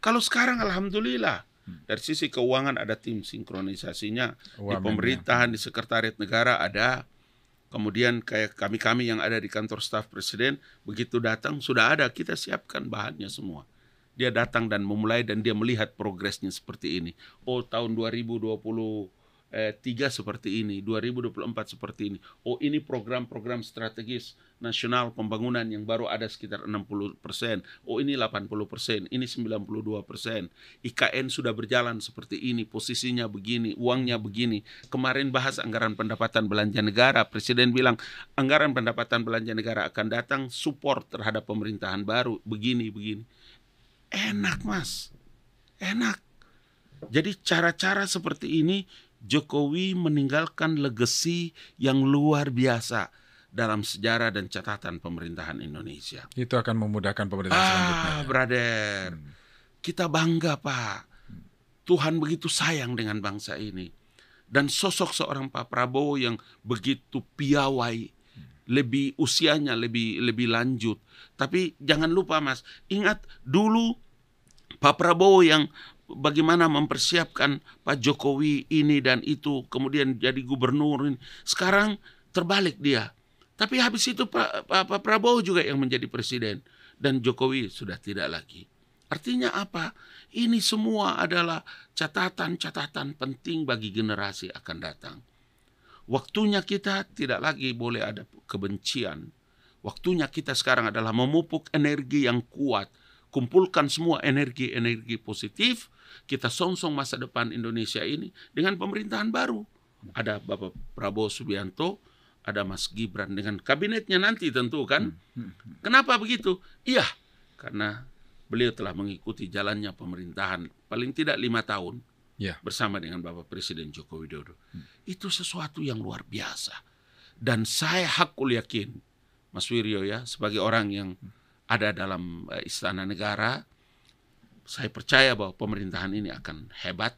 Kalau sekarang alhamdulillah hmm. dari sisi keuangan ada tim sinkronisasinya Uang di pemerintahan di sekretariat negara ada kemudian kayak kami-kami yang ada di kantor staf presiden begitu datang sudah ada kita siapkan bahannya semua dia datang dan memulai dan dia melihat progresnya seperti ini oh tahun 2020 Eh, tiga seperti ini, 2024 seperti ini. Oh ini program-program strategis nasional pembangunan yang baru ada sekitar 60 persen. Oh ini 80 persen, ini 92 persen. IKN sudah berjalan seperti ini, posisinya begini, uangnya begini. Kemarin bahas anggaran pendapatan belanja negara, Presiden bilang anggaran pendapatan belanja negara akan datang support terhadap pemerintahan baru, begini, begini. Enak mas, enak. Jadi cara-cara seperti ini Jokowi meninggalkan legasi yang luar biasa dalam sejarah dan catatan pemerintahan Indonesia. Itu akan memudahkan pemerintahan ah, selanjutnya. Ah, brother. Hmm. Kita bangga, Pak. Tuhan begitu sayang dengan bangsa ini. Dan sosok seorang Pak Prabowo yang begitu piawai, lebih usianya lebih lebih lanjut. Tapi jangan lupa Mas, ingat dulu Pak Prabowo yang bagaimana mempersiapkan Pak Jokowi ini dan itu, kemudian jadi gubernur. Ini. Sekarang terbalik dia. Tapi habis itu Pak, Pak, Pak Prabowo juga yang menjadi presiden dan Jokowi sudah tidak lagi. Artinya apa? Ini semua adalah catatan-catatan penting bagi generasi akan datang. Waktunya kita tidak lagi boleh ada kebencian. Waktunya kita sekarang adalah memupuk energi yang kuat, kumpulkan semua energi-energi positif kita songsong masa depan Indonesia ini dengan pemerintahan baru. Ada Bapak Prabowo Subianto, ada Mas Gibran dengan kabinetnya nanti tentu kan. Hmm, hmm, hmm. Kenapa begitu? Iya, karena beliau telah mengikuti jalannya pemerintahan paling tidak lima tahun ya. bersama dengan Bapak Presiden Joko Widodo. Hmm. Itu sesuatu yang luar biasa. Dan saya hakul yakin, Mas Wirjo ya, sebagai orang yang ada dalam eh, istana negara, saya percaya bahwa pemerintahan ini akan hebat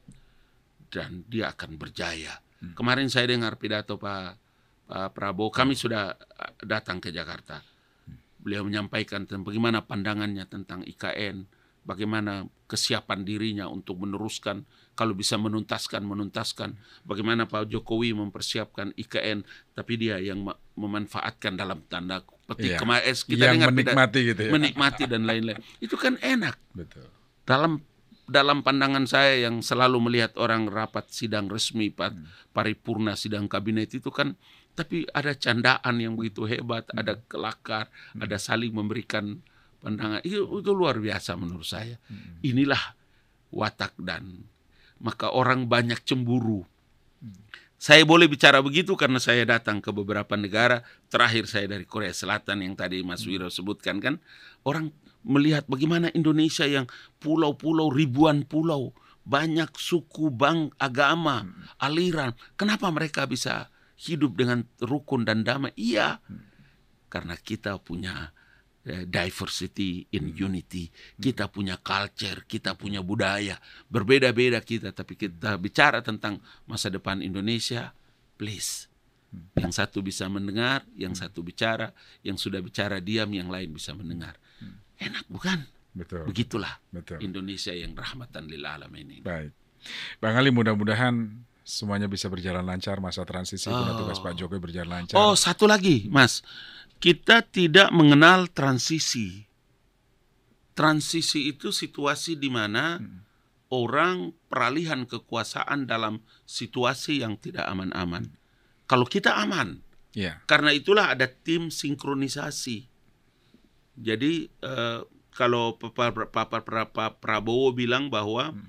dan dia akan berjaya. Hmm. Kemarin saya dengar pidato Pak, Pak Prabowo, kami hmm. sudah eh, datang ke Jakarta. Hmm. Beliau menyampaikan tentang bagaimana pandangannya tentang IKN, bagaimana kesiapan dirinya untuk meneruskan, kalau bisa menuntaskan, menuntaskan, bagaimana Pak Jokowi mempersiapkan IKN, tapi dia yang memanfaatkan dalam tanda petik yeah. kemarin eh, kita yang dengar menikmati pidato, gitu ya. menikmati dan lain-lain. <laughs> Itu kan enak. Betul dalam dalam pandangan saya yang selalu melihat orang rapat sidang resmi hmm. paripurna sidang kabinet itu kan tapi ada candaan yang begitu hebat, ada hmm. kelakar, hmm. ada saling memberikan pandangan. Itu, itu luar biasa menurut saya. Inilah watak dan maka orang banyak cemburu. Saya boleh bicara begitu karena saya datang ke beberapa negara. Terakhir saya dari Korea Selatan yang tadi Mas Wiro sebutkan kan, orang melihat bagaimana Indonesia yang pulau-pulau ribuan pulau banyak suku, bang, agama, hmm. aliran. Kenapa mereka bisa hidup dengan rukun dan damai? Iya, hmm. karena kita punya eh, diversity in hmm. unity. Hmm. Kita punya culture, kita punya budaya. Berbeda-beda kita, tapi kita bicara tentang masa depan Indonesia, please. Hmm. Yang satu bisa mendengar, yang satu bicara, yang sudah bicara diam, yang lain bisa mendengar. Enak bukan? Betul. Begitulah Betul. Indonesia yang rahmatan lil alamin ini. Baik. Bang Ali mudah-mudahan semuanya bisa berjalan lancar masa transisi oh. tugas Pak Jokowi berjalan lancar. Oh, satu lagi, Mas. Kita tidak mengenal transisi. Transisi itu situasi di mana hmm. orang peralihan kekuasaan dalam situasi yang tidak aman-aman. Kalau kita aman. Yeah. Karena itulah ada tim sinkronisasi jadi uh, kalau Papa Prabowo bilang bahwa hmm.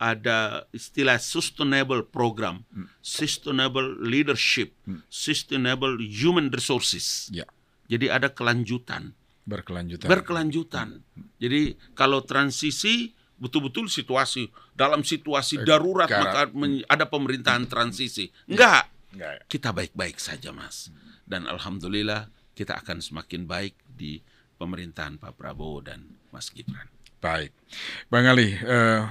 ada istilah sustainable program, hmm. sustainable leadership, hmm. sustainable human resources. Ya. Jadi ada kelanjutan. Berkelanjutan. Berkelanjutan. Hmm. Jadi kalau transisi betul-betul situasi dalam situasi eh, darurat maka hmm. ada pemerintahan transisi. Ya. Enggak. Enggak. Ya. Kita baik-baik saja, Mas. Hmm. Dan alhamdulillah kita akan semakin baik di pemerintahan Pak Prabowo dan Mas Gibran. Baik, Bang Ali, eh,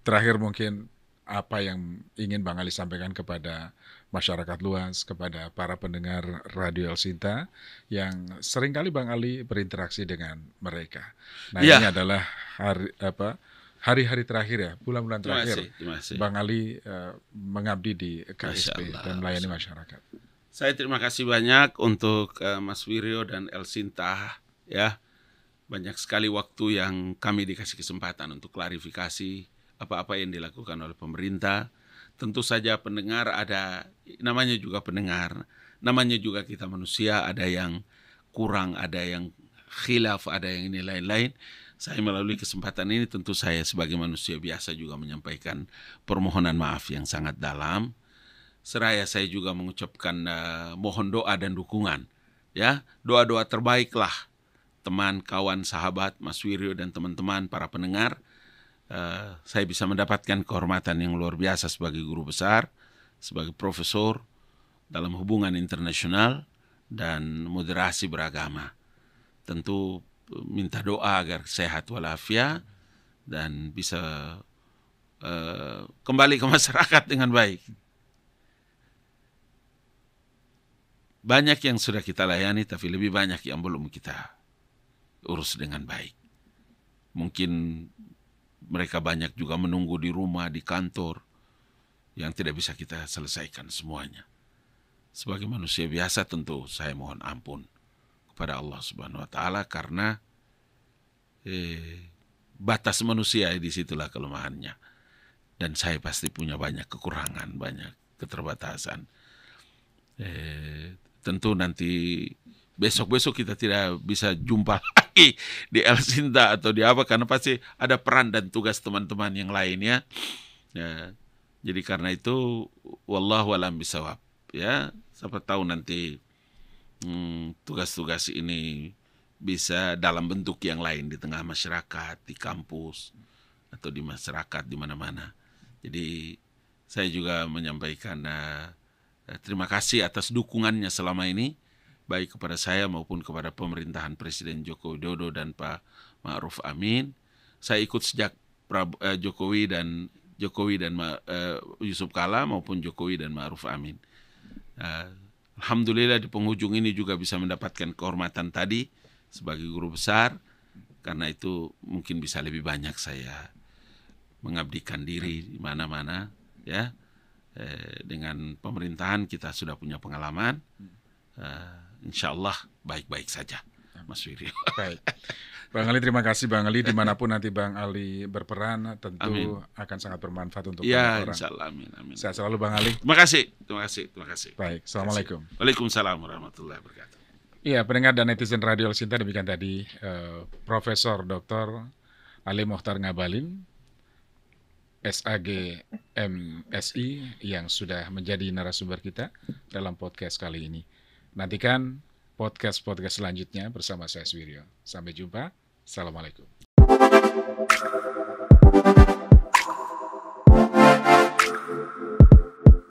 terakhir mungkin apa yang ingin Bang Ali sampaikan kepada masyarakat luas, kepada para pendengar Radio El Sinta yang seringkali Bang Ali berinteraksi dengan mereka. Nah ya. ini adalah hari apa hari-hari terakhir ya, bulan-bulan terakhir terima kasih, terima kasih. Bang Ali uh, mengabdi di KSP Allah, dan melayani masyarakat. Saya terima kasih banyak untuk uh, Mas Wirio dan El Sinta ya banyak sekali waktu yang kami dikasih kesempatan untuk klarifikasi apa-apa yang dilakukan oleh pemerintah. Tentu saja pendengar ada namanya juga pendengar, namanya juga kita manusia, ada yang kurang, ada yang khilaf, ada yang ini lain-lain. Saya melalui kesempatan ini tentu saya sebagai manusia biasa juga menyampaikan permohonan maaf yang sangat dalam. Seraya saya juga mengucapkan uh, mohon doa dan dukungan. Ya, doa-doa terbaiklah teman, kawan, sahabat, Mas Wirio dan teman-teman para pendengar. Eh, saya bisa mendapatkan kehormatan yang luar biasa sebagai guru besar, sebagai profesor dalam hubungan internasional dan moderasi beragama. Tentu eh, minta doa agar sehat walafiat dan bisa uh, kembali ke <laughs> masyarakat dengan baik. Banyak yang sudah kita layani, tapi lebih banyak yang belum kita urus dengan baik. Mungkin mereka banyak juga menunggu di rumah, di kantor, yang tidak bisa kita selesaikan semuanya. Sebagai manusia biasa tentu saya mohon ampun kepada Allah Subhanahu wa taala karena eh, batas manusia situlah kelemahannya. Dan saya pasti punya banyak kekurangan, banyak keterbatasan. Eh, tentu nanti besok-besok kita tidak bisa jumpa <laughs> lagi di El Sinta atau di apa karena pasti ada peran dan tugas teman-teman yang lainnya. Ya. Jadi karena itu wallahu alam bisawab ya. Siapa tahu nanti hmm, tugas-tugas hmm, ini bisa dalam bentuk yang lain di tengah masyarakat, di kampus atau di masyarakat di mana-mana. Jadi saya juga menyampaikan uh, terima kasih atas dukungannya selama ini baik kepada saya maupun kepada pemerintahan Presiden Joko Widodo dan Pak Ma'ruf Amin. Saya ikut sejak eh, Jokowi dan Jokowi dan eh, Yusuf Kala maupun Jokowi dan Ma'ruf Amin. Eh, Alhamdulillah di penghujung ini juga bisa mendapatkan kehormatan tadi sebagai guru besar. Karena itu mungkin bisa lebih banyak saya mengabdikan diri di mana-mana ya. dengan pemerintahan kita sudah punya pengalaman. Eh, insya Allah baik-baik saja. Mas Wiri. Baik. Bang Ali terima kasih Bang Ali dimanapun nanti Bang Ali berperan tentu amin. akan sangat bermanfaat untuk ya, banyak orang. Insya Allah, amin, amin. Sehat selalu Bang Ali. Terima kasih, terima kasih, terima kasih. Baik, assalamualaikum. Waalaikumsalam warahmatullahi wabarakatuh. Iya, pendengar dan netizen Radio Sinta demikian tadi uh, Profesor Dr. Ali Mohtar Ngabalin SAG MSI yang sudah menjadi narasumber kita dalam podcast kali ini. Nantikan podcast-podcast selanjutnya bersama saya Swirio. Sampai jumpa. Assalamualaikum. Thank you.